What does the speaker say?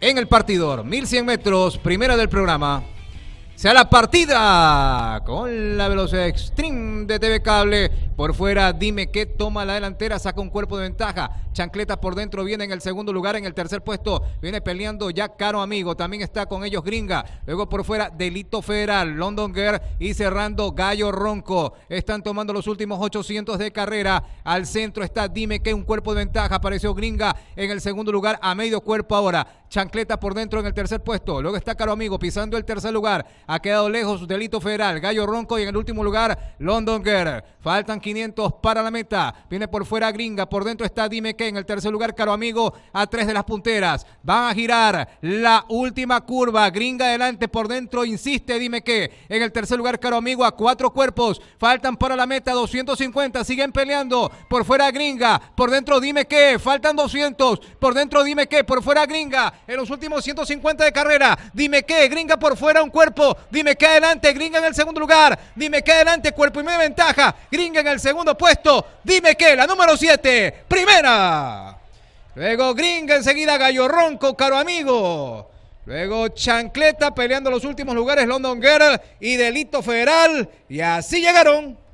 en el partidor. 1100 metros, primera del programa. Se Sea la partida con la velocidad extreme de TV Cable. Por fuera, dime Que toma la delantera, saca un cuerpo de ventaja. Chancleta por dentro viene en el segundo lugar, en el tercer puesto viene peleando ya Caro Amigo. También está con ellos Gringa. Luego por fuera, Delito Federal, London Girl y cerrando Gallo Ronco. Están tomando los últimos 800 de carrera. Al centro está dime Que, un cuerpo de ventaja. Apareció Gringa en el segundo lugar a medio cuerpo ahora. Chancleta por dentro en el tercer puesto. Luego está Caro Amigo pisando el tercer lugar. Ha quedado lejos Delito Federal. Gallo Ronco y en el último lugar London Girl. Faltan 500 para la meta. Viene por fuera Gringa. Por dentro está Dime que en el tercer lugar Caro Amigo a tres de las punteras. Van a girar la última curva. Gringa adelante por dentro. Insiste Dime que en el tercer lugar Caro Amigo a cuatro cuerpos. Faltan para la meta 250. Siguen peleando. Por fuera Gringa. Por dentro Dime que. Faltan 200. Por dentro Dime que. Por fuera Gringa en los últimos 150 de carrera. Dime qué, gringa por fuera un cuerpo. Dime qué adelante, gringa en el segundo lugar. Dime qué adelante, cuerpo y media ventaja. Gringa en el segundo puesto. Dime qué, la número 7, primera. Luego gringa enseguida, gallo ronco, caro amigo. Luego Chancleta peleando los últimos lugares, London Girl y Delito Federal. Y así llegaron